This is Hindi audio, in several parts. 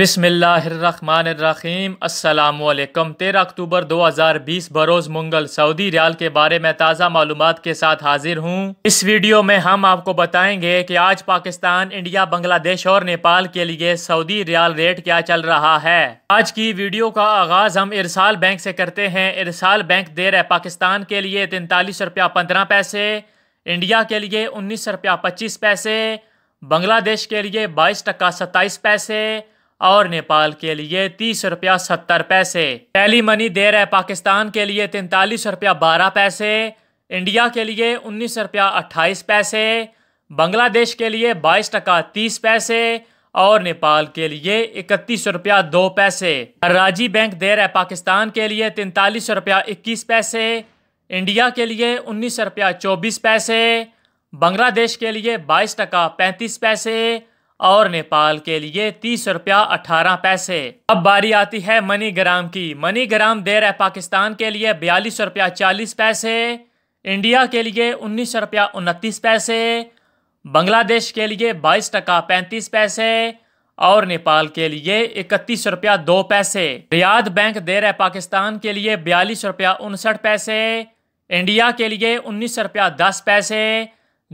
बिसमीम अल्लाम तेरह अक्टूबर 2020 बरोज़ मंगल सऊदी रियाल के बारे में ताज़ा मालूम के साथ हाजिर हूँ इस वीडियो में हम आपको बताएंगे कि आज पाकिस्तान इंडिया बांग्लादेश और नेपाल के लिए सऊदी रियाल रेट क्या चल रहा है आज की वीडियो का आगाज़ हम इरसाल बैंक से करते हैं इरसाल बैंक दे रहे पाकिस्तान के लिए तैंतालीस रुपया पंद्रह पैसे इंडिया के लिए उन्नीस रुपया पच्चीस पैसे बांग्लादेश के लिए बाईस टका सत्ताईस पैसे और नेपाल के लिए तीस रुपया सत्तर पैसे टेली मनी दे रहे पाकिस्तान के लिए तैंतालीस रुपया बारह पैसे इंडिया के लिए उन्नीस रुपया अट्ठाईस पैसे बांग्लादेश के लिए बाईस टका तीस पैसे और नेपाल के लिए इकतीस रुपया दो पैसे राजी बैंक दे रहे पाकिस्तान के लिए तैंतालीस रुपया इक्कीस पैसे इंडिया के लिए उन्नीस रुपया चौबीस पैसे बांग्लादेश के लिए बाईस टका पैंतीस पैसे और नेपाल के लिए तीस रुपया अठारह पैसे अब बारी आती है मनीग्राम की मनीग्राम दे रहा है पाकिस्तान के लिए बयालीस रुपया चालीस पैसे इंडिया के लिए उन्नीस रुपया उनतीस पैसे बांग्लादेश के लिए बाईस टका पैंतीस पैसे और नेपाल के लिए इकतीस रुपया दो पैसे रियाद बैंक दे रहा है पाकिस्तान के लिए बयालीस रुपया उनसठ पैसे इंडिया के लिए उन्नीस रुपया दस पैसे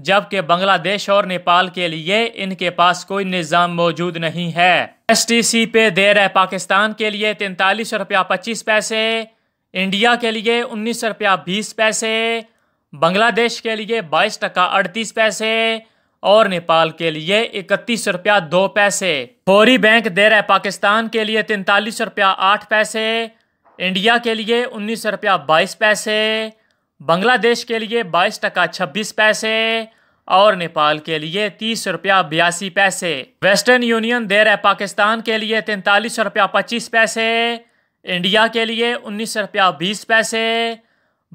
जबकि बांग्लादेश और नेपाल के लिए इनके पास कोई निज़ाम मौजूद नहीं है एस टी सी पे दे रहे पाकिस्तान के लिए तैंतालीस रुपया पच्चीस पैसे इंडिया के लिए उन्नीस रुपया बीस पैसे बांग्लादेश के लिए बाईस टका अड़तीस पैसे और नेपाल के लिए इकतीस रुपया दो पैसे फौरी बैंक दे रहे पाकिस्तान के लिए तैंतालीस रुपया आठ पैसे इंडिया के लिए उन्नीस रुपया बाईस पैसे बांग्लादेश के लिए बाईस टका छब्बीस पैसे और नेपाल के लिए तीस रुपया बयासी पैसे वेस्टर्न यूनियन दे रहे पाकिस्तान के लिए तैंतालीस रुपया पच्चीस पैसे इंडिया के लिए उन्नीस रुपया बीस पैसे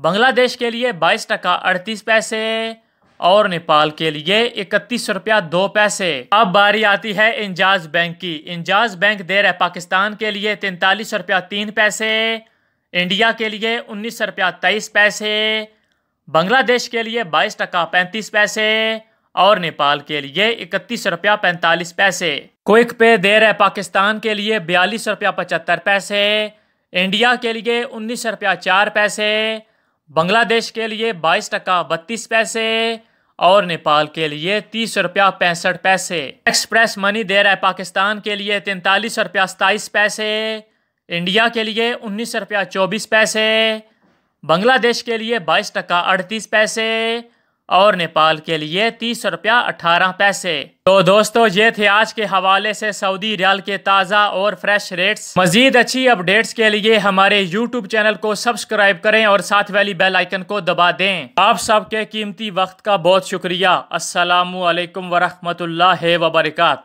बांग्लादेश के लिए बाईस टका अड़तीस पैसे और नेपाल के लिए इकतीस रुपया दो पैसे अब बारी आती है इंजाज बैंक की इंजाज बैंक दे रहे पाकिस्तान के लिए तैंतालीस रुपया तीन पैसे इंडिया के लिए उन्नीस रुपया तेईस पैसे बांग्लादेश के लिए बाईस टका पैंतीस पैसे और नेपाल के लिए इकतीस रुपया पैंतालीस पैसे क्विक पे दे रहे पाकिस्तान के लिए बयालीस रुपया पचहत्तर पैसे इंडिया के लिए उन्नीस रुपया चार पैसे बांग्लादेश के लिए बाईस टका बत्तीस पैसे और नेपाल के लिए तीस रुपया पैंसठ पैसे एक्सप्रेस मनी दे रहा है पाकिस्तान के लिए तैंतालीस रुपया सताईस पैसे इंडिया के लिए उन्नीस रुपया चौबीस पैसे बांग्लादेश के लिए बाईस टका अड़तीस पैसे और नेपाल के लिए तीस रुपया अठारह पैसे तो दोस्तों ये थे आज के हवाले से सऊदी रियाल के ताज़ा और फ्रेश रेट्स मजीद अच्छी अपडेट्स के लिए हमारे यूट्यूब चैनल को सब्सक्राइब करें और साथ वाली बेल आइकन को दबा दें आप सबके कीमती वक्त का बहुत शुक्रिया असलकम ला वबरकत